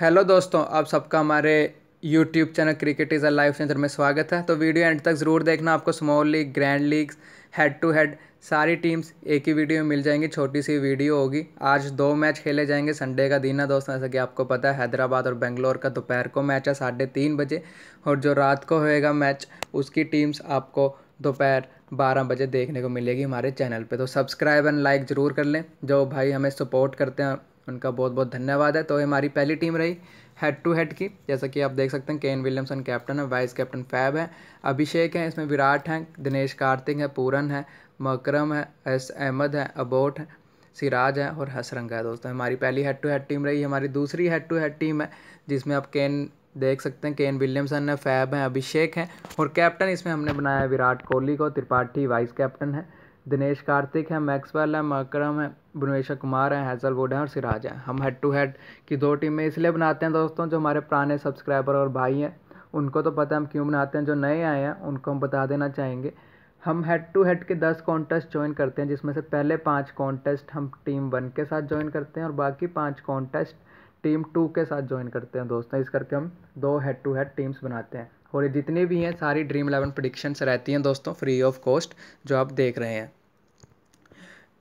hello दोस्तों आप सबका हमारे YouTube channel cricket is a life centre में स्वागत है तो वीडियो एंड तक ज़रूर देखना आपको small league grand league head to head सारी टीम्स एक ही वीडियो में मिल जाएंगी छोटी सी वीडियो होगी आज दो मैच खेले जाएंगे संडे का दिन है दोस्तों जैसा कि आपको पता है हैदराबाद और बेंगलोर का दोपहर को मैच है साढ़े तीन बजे और जो रात को होएगा मैच उसकी टीम्स आपको दोपहर बारह बजे देखने को मिलेगी हमारे चैनल पे तो सब्सक्राइब एंड लाइक ज़रूर कर लें जो भाई हमें सपोर्ट करते हैं उनका बहुत बहुत धन्यवाद है तो ये हमारी पहली टीम रही हेड टू हेड की जैसा कि आप देख सकते हैं केन विलियमसन कैप्टन है वाइस कैप्टन फैब है अभिषेक है इसमें विराट हैं दिनेश कार्तिक है पूरन है मकरम है एस अहमद है अबोट है सिराज है और हसरंग है दोस्तों हमारी पहली हेड टू हेड टीम रही हमारी दूसरी हेड टू हेड टीम है जिसमें आप केन देख सकते हैं केन विलियमसन है फैब है अभिषेक है और कैप्टन इसमें हमने बनाया विराट कोहली को त्रिपाठी वाइस कैप्टन है दिनेश कार्तिक हैं मैक्सवेल है मकरम है भुवनेश्वर कुमार हैं हैजलवुड हैं और सिराज हैं हम हेड टू हेड की दो टीमें इसलिए बनाते हैं दोस्तों जो हमारे पुराने सब्सक्राइबर और भाई हैं उनको तो पता है हम क्यों बनाते हैं जो नए आए हैं उनको हम बता देना चाहेंगे हम हेड टू हेड के दस कॉन्टेस्ट ज्वाइन करते हैं जिसमें से पहले पाँच कॉन्टेस्ट हम टीम वन के साथ ज्वाइन करते हैं और बाकी पाँच कॉन्टेस्ट टीम टू के साथ ज्वाइन करते हैं दोस्तों इस करके हम दो हेड टू हेड टीम्स बनाते हैं और ये जितनी भी हैं सारी ड्रीम इलेवन प्रडिक्शंस रहती हैं दोस्तों फ्री ऑफ कॉस्ट जो आप देख रहे हैं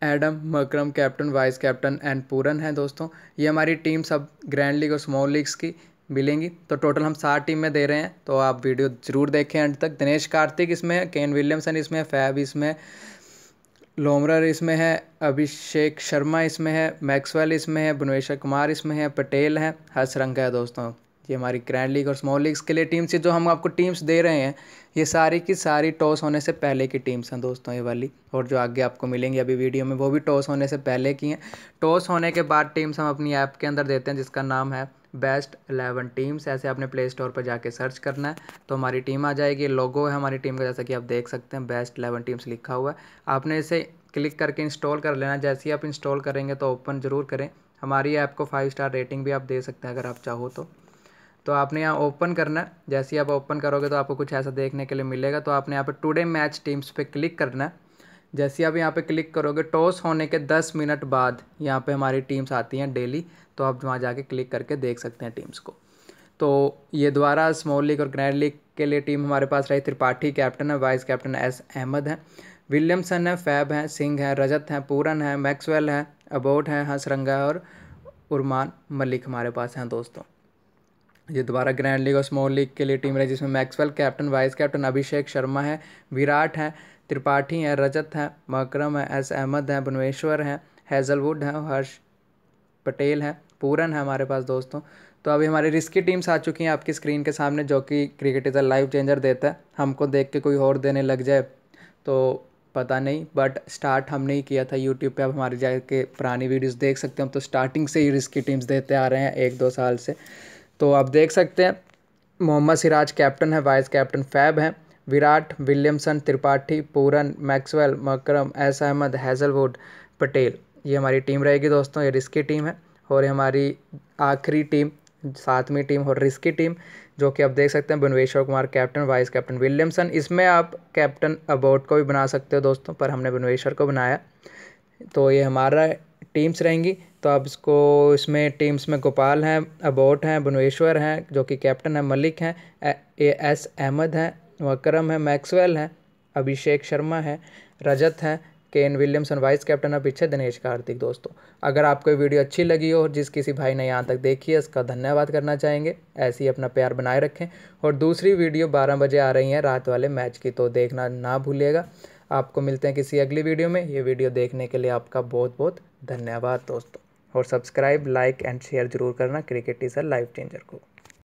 Adam Markram captain vice captain and Pooran है दोस्तों ये हमारी टीम सब ग्रैंड लीग और स्मॉल लीग्स की मिलेंगी तो टोटल हम सात टीम में दे रहे हैं तो आप वीडियो जरूर देखें एंड तक दिनेश कार्तिक इसमें केन विलियमसन इसमें फैब इसमें लोमरर इसमें है अभिषेक शर्मा इसमें है मैक्सवेल इसमें है बुनवेश्वर कुमार इसमें है पटेल हैं हर रंग है दोस्तों ये हमारी ग्रैंड लीग और स्मॉल लीग्स के लिए टीम्स जो हम आपको टीम्स दे रहे हैं ये सारी की सारी टॉस होने से पहले की टीम्स हैं दोस्तों ये वाली और जो आगे आपको मिलेंगी अभी वीडियो में वो भी टॉस होने से पहले की हैं टॉस होने के बाद टीम्स हम अपनी ऐप के अंदर देते हैं जिसका नाम है बेस्ट एलेवन टीम्स ऐसे आपने प्ले स्टोर पर जाके सर्च करना है तो हमारी टीम आ जाएगी लोगो है हमारी टीम का जैसा कि आप देख सकते हैं बेस्ट एलेवन टीम्स लिखा हुआ है आपने इसे क्लिक करके इंस्टॉल कर लेना जैसे ही आप इंस्टॉल करेंगे तो ओपन ज़रूर करें हमारी ऐप को फाइव स्टार रेटिंग भी आप दे सकते हैं अगर आप चाहो तो तो आपने यहाँ ओपन करना है जैसे ही आप ओपन करोगे तो आपको कुछ ऐसा देखने के लिए मिलेगा तो आपने यहाँ पर टुडे मैच टीम्स पे क्लिक करना है जैसे आप यहाँ पे क्लिक करोगे टॉस होने के दस मिनट बाद यहाँ पे हमारी टीम्स आती हैं डेली तो आप वहाँ जाके क्लिक करके देख सकते हैं टीम्स को तो ये द्वारा स्मॉल लीग और ग्रैंड लीग के लिए टीम हमारे पास रही त्रिपाठी कैप्टन है वाइस कैप्टन एस अहमद हैं विलियमसन है फैब हैं सिंह हैं रजत हैं पूरन हैं मैक्सवेल हैं अबोट हैं हंसरंगा और उर्मान मलिक हमारे पास हैं दोस्तों ये दोबारा ग्रैंड लीग और स्मॉल लीग के लिए टीम रही जिसमें Maxwell captain vice captain Abhishek Sharma है विराट हैं त्रिपाठी हैं रजत हैं मकरम है एस अहमद हैं भुवनेश्वर हैं हैज़लवुड हैं हर्ष पटेल हैं पूरन है हमारे पास दोस्तों तो अभी हमारी रिस्की टीम्स आ चुकी हैं आपकी स्क्रीन के सामने जो कि cricket is a life changer देता है हमको देख के कोई और देने लग जाए तो पता नहीं बट स्टार्ट हमने ही किया था यूट्यूब पे आप हमारी जाके पुरानी वीडियोस देख सकते हैं हम तो स्टार्टिंग से ही रिस्की टीम्स देते आ रहे हैं एक दो साल से तो आप देख सकते हैं मोहम्मद सिराज कैप्टन है वाइस कैप्टन फैब हैं Virat Williamson Tripathi Pooran Maxwell Markram S Ahmed Hazlewood Patel ये हमारी टीम रहेगी दोस्तों ये रिस्की टीम है और ये हमारी आखिरी टीम सातवीं टीम और रिस्की टीम जो कि आप देख सकते हैं Bhuvneshwar Kumar captain vice captain Williamson इसमें आप कैप्टन अबोट को भी बना सकते हो दोस्तों पर हमने बुनवेश्वर को बनाया तो ये हमारा टीम्स रहेंगी तो आप इसको इसमें टीम्स में गोपाल हैं अबोट हैं भुवनेश्वर हैं जो कि कैप्टन हैं मलिक हैं ए एस अहमद हैं वक्रम हैं मैक्सवेल हैं अभिषेक शर्मा हैं रजत हैं केन विलियमसन वाइस कैप्टन और पीछे दिनेश कार्तिक दोस्तों अगर आपको वीडियो अच्छी लगी हो और जिस किसी भाई ने यहाँ तक देखी है उसका धन्यवाद करना चाहेंगे ऐसे ही अपना प्यार बनाए रखें और दूसरी वीडियो 12 बजे आ रही है रात वाले मैच की तो देखना ना भूलिएगा आपको मिलते हैं किसी अगली वीडियो में ये वीडियो देखने के लिए आपका बहुत बहुत धन्यवाद दोस्तों और सब्सक्राइब लाइक एंड शेयर जरूर करना cricket is a life changer को